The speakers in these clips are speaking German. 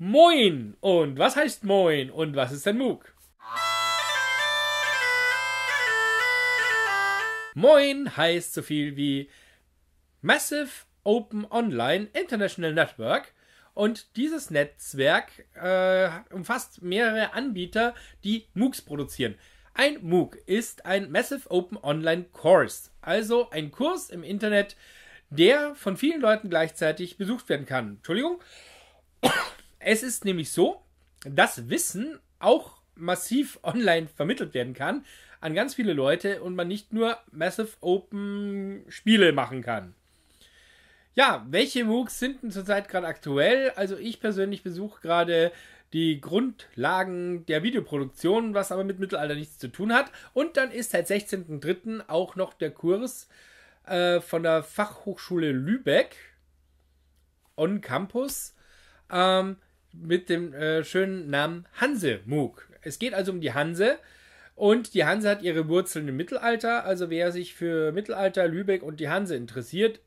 Moin! Und was heißt Moin? Und was ist denn MOOC? Moin heißt so viel wie Massive Open Online International Network. Und dieses Netzwerk äh, umfasst mehrere Anbieter, die MOOCs produzieren. Ein MOOC ist ein Massive Open Online Course, also ein Kurs im Internet, der von vielen Leuten gleichzeitig besucht werden kann. Entschuldigung. Es ist nämlich so, dass Wissen auch massiv online vermittelt werden kann an ganz viele Leute und man nicht nur Massive Open Spiele machen kann. Ja, welche MOOCs sind denn zurzeit gerade aktuell? Also ich persönlich besuche gerade die Grundlagen der Videoproduktion, was aber mit Mittelalter nichts zu tun hat. Und dann ist seit 16.03. auch noch der Kurs äh, von der Fachhochschule Lübeck on Campus. Ähm, mit dem äh, schönen Namen Hanse-Mug. Es geht also um die Hanse. Und die Hanse hat ihre Wurzeln im Mittelalter. Also wer sich für Mittelalter, Lübeck und die Hanse interessiert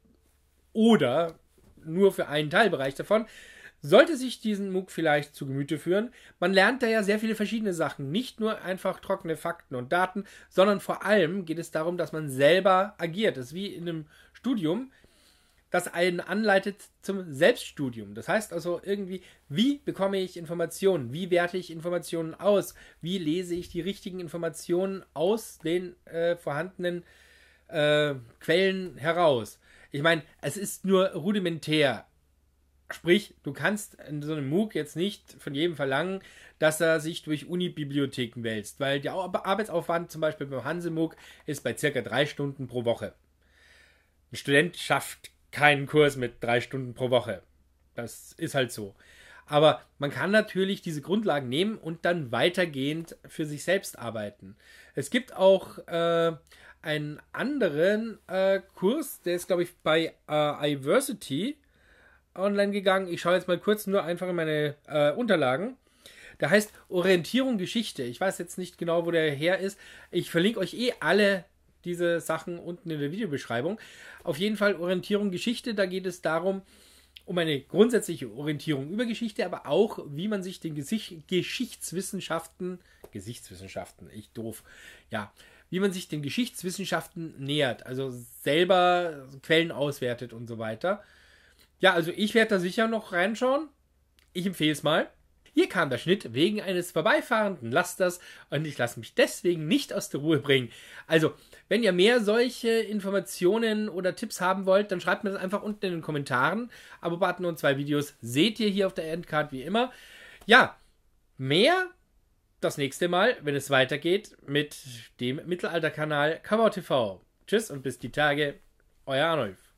oder nur für einen Teilbereich davon, sollte sich diesen MOOC vielleicht zu Gemüte führen. Man lernt da ja sehr viele verschiedene Sachen, nicht nur einfach trockene Fakten und Daten, sondern vor allem geht es darum, dass man selber agiert. Das ist wie in einem Studium das einen anleitet zum Selbststudium. Das heißt also irgendwie, wie bekomme ich Informationen? Wie werte ich Informationen aus? Wie lese ich die richtigen Informationen aus den äh, vorhandenen äh, Quellen heraus? Ich meine, es ist nur rudimentär. Sprich, du kannst in so einem MOOC jetzt nicht von jedem verlangen, dass er sich durch Uni-Bibliotheken wälzt, weil der Arbeitsaufwand zum Beispiel beim Hanse-MOOC ist bei circa drei Stunden pro Woche. Ein Student schafft keinen Kurs mit drei Stunden pro Woche. Das ist halt so. Aber man kann natürlich diese Grundlagen nehmen und dann weitergehend für sich selbst arbeiten. Es gibt auch äh, einen anderen äh, Kurs, der ist, glaube ich, bei äh, Iversity online gegangen. Ich schaue jetzt mal kurz nur einfach in meine äh, Unterlagen. Der heißt Orientierung Geschichte. Ich weiß jetzt nicht genau, wo der her ist. Ich verlinke euch eh alle diese Sachen unten in der Videobeschreibung. Auf jeden Fall Orientierung Geschichte, da geht es darum, um eine grundsätzliche Orientierung über Geschichte, aber auch, wie man sich den Gesicht Geschichtswissenschaften, Gesichtswissenschaften, echt doof, ja, wie man sich den Geschichtswissenschaften nähert, also selber Quellen auswertet und so weiter. Ja, also ich werde da sicher noch reinschauen. Ich empfehle es mal. Hier kam der Schnitt wegen eines vorbeifahrenden Lasters und ich lasse mich deswegen nicht aus der Ruhe bringen. Also, wenn ihr mehr solche Informationen oder Tipps haben wollt, dann schreibt mir das einfach unten in den Kommentaren. Abo-Button und zwei Videos seht ihr hier auf der Endcard wie immer. Ja, mehr das nächste Mal, wenn es weitergeht mit dem Mittelalterkanal Cover TV. Tschüss und bis die Tage, euer Arnulf.